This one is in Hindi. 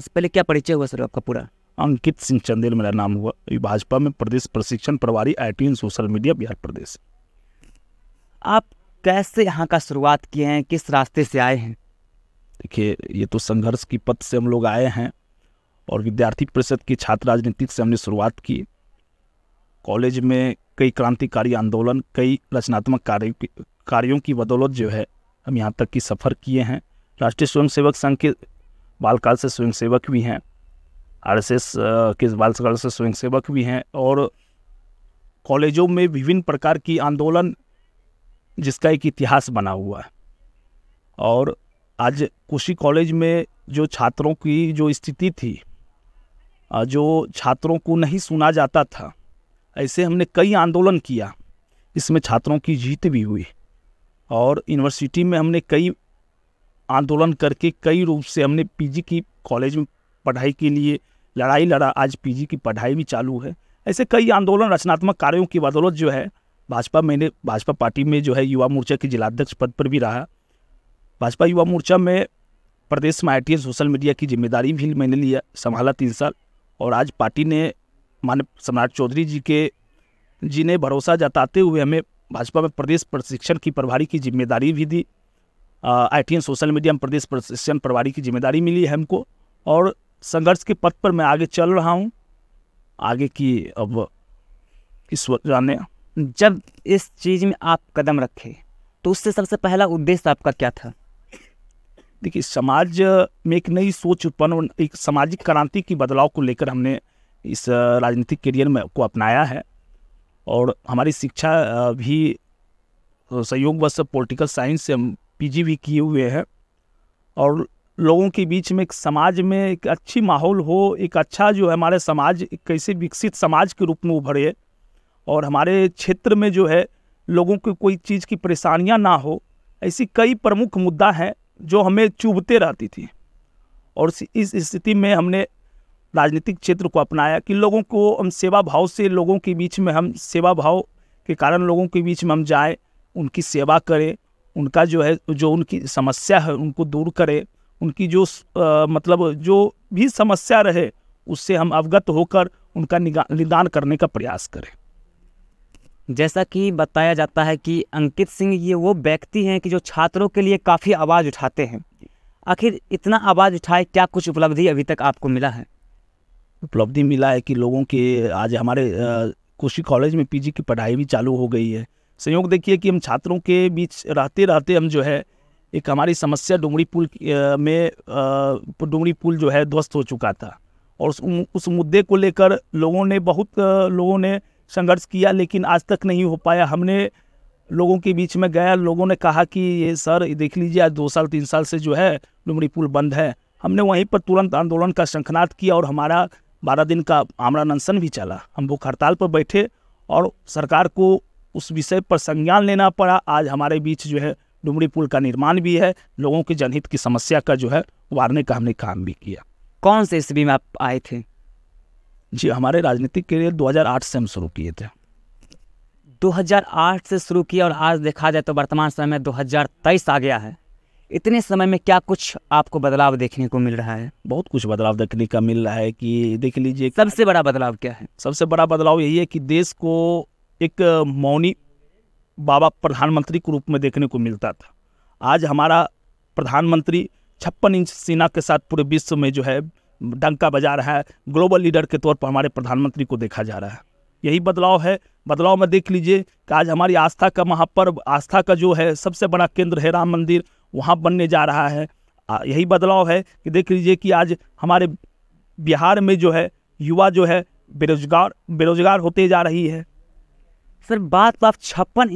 सबसे पहले क्या परिचय हुआ सर आपका पूरा अंकित सिंह चंदेल मेरा नाम हुआ भाजपा में प्रदेश प्रशिक्षण प्रभारी I T social media Bihar प्रदेश आप कैसे यहाँ का शुरुआत किए हैं किस रास्ते से आए हैं देखिए ये तो संघर्ष की पथ से हम लोग आए हैं और विद्यार्थी परिषद की छात्र राजनीति से हमने शुरुआत की कॉलेज में कई क्रांतिकारी आंदोलन कई रचनात्मक कार्यों की कार्यों की बदौलत जो है हम यहाँ तक की सफ़र किए हैं राष्ट्रीय स्वयंसेवक संघ के बालकाल से स्वयं सेवक भी हैं आर एस एस के बालकाल से स्वयं सेवक भी हैं और कॉलेजों में विभिन्न प्रकार की आंदोलन जिसका एक इतिहास बना हुआ है और आज कोशी कॉलेज में जो छात्रों की जो स्थिति थी जो छात्रों को नहीं सुना जाता था ऐसे हमने कई आंदोलन किया इसमें छात्रों की जीत भी हुई और यूनिवर्सिटी में हमने कई आंदोलन करके कई रूप से हमने पीजी की कॉलेज में पढ़ाई के लिए लड़ाई लड़ा आज पीजी की पढ़ाई भी चालू है ऐसे कई आंदोलन रचनात्मक कार्यों की बदौलत जो है भाजपा मैंने भाजपा पार्टी में जो है युवा मोर्चा के जिलाध्यक्ष पद पर भी रहा भाजपा युवा मोर्चा में प्रदेश में आई सोशल मीडिया की जिम्मेदारी भी मैंने लिया संभाला तीन साल और आज पार्टी ने मान्य सम्राट चौधरी जी के जी ने भरोसा जताते हुए हमें भाजपा में प्रदेश प्रशिक्षण की प्रभारी की जिम्मेदारी भी दी I T and social media प्रदेश प्रशिक्षण प्रभारी की जिम्मेदारी मिली है हमको और संघर्ष के पथ पर मैं आगे चल रहा हूँ आगे की अब इस जाने जब इस चीज़ में आप कदम रखे तो उससे सबसे पहला उद्देश्य आपका क्या था देखिए समाज में एक नई सोच उत्पन्न एक सामाजिक क्रांति की बदलाव को लेकर हमने इस राजनीतिक करियर में को अपनाया है और हमारी शिक्षा भी बस पॉलिटिकल साइंस से हम पीजी भी किए हुए हैं और लोगों के बीच में एक समाज में एक अच्छी माहौल हो एक अच्छा जो है हमारे समाज कैसे विकसित समाज के रूप में उभरे और हमारे क्षेत्र में जो है लोगों को कोई चीज़ की परेशानियां ना हो ऐसी कई प्रमुख मुद्दा हैं जो हमें चुभते रहती थी और इस स्थिति में हमने राजनीतिक क्षेत्र को अपनाया कि लोगों को हम सेवा भाव से लोगों के बीच में हम सेवा भाव के कारण लोगों के बीच में हम जाएं उनकी सेवा करें उनका जो है जो उनकी समस्या है उनको दूर करें उनकी जो आ, मतलब जो भी समस्या रहे उससे हम अवगत होकर उनका निदान करने का प्रयास करें जैसा कि बताया जाता है कि अंकित सिंह ये वो व्यक्ति हैं कि जो छात्रों के लिए काफ़ी आवाज़ उठाते हैं आखिर इतना आवाज़ उठाए क्या कुछ उपलब्धि अभी तक आपको मिला है उपलब्धि मिला है कि लोगों के आज हमारे कोशी कॉलेज में पीजी की पढ़ाई भी चालू हो गई है संयोग देखिए कि हम छात्रों के बीच रहते रहते हम जो है एक हमारी समस्या डुमरी पुल में डूंगी पुल जो है ध्वस्त हो चुका था और उस उस मुद्दे को लेकर लोगों ने बहुत लोगों ने संघर्ष किया लेकिन आज तक नहीं हो पाया हमने लोगों के बीच में गया लोगों ने कहा कि ये सर देख लीजिए आज दो साल तीन साल से जो है डुमरी पुल बंद है हमने वहीं पर तुरंत आंदोलन का शंखनाद किया और हमारा बारह दिन का आमरा नंसन भी चला हम भूख हड़ताल पर बैठे और सरकार को उस विषय पर संज्ञान लेना पड़ा आज हमारे बीच जो है डुमरी पुल का निर्माण भी है लोगों के जनहित की समस्या का जो है वारने का हमने काम भी किया कौन से स्थिति में आप आए थे जी हमारे राजनीतिक करियर 2008 से हम शुरू किए थे 2008 से शुरू किया और आज देखा जाए तो वर्तमान समय में 2023 आ गया है इतने समय में क्या कुछ आपको बदलाव देखने को मिल रहा है बहुत कुछ बदलाव देखने का मिल रहा है कि देख लीजिए सबसे बड़ा बदलाव क्या है सबसे बड़ा बदलाव यही है कि देश को एक मौनी बाबा प्रधानमंत्री के रूप में देखने को मिलता था आज हमारा प्रधानमंत्री छप्पन इंच सेना के साथ पूरे विश्व में जो है डंका बजा रहा है ग्लोबल लीडर के तौर पर हमारे प्रधानमंत्री को देखा जा रहा है यही बदलाव है बदलाव में देख लीजिए कि आज हमारी आस्था का महापर्व आस्था का जो है सबसे बड़ा केंद्र है राम मंदिर वहाँ बनने जा रहा है यही बदलाव है कि देख लीजिए कि आज हमारे बिहार में जो है युवा जो है बेरोजगार बेरोजगार होते जा रही है सर बात तो आप छप्पन